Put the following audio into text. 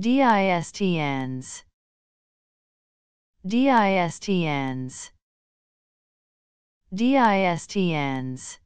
DISTNs DISTNs DISTNs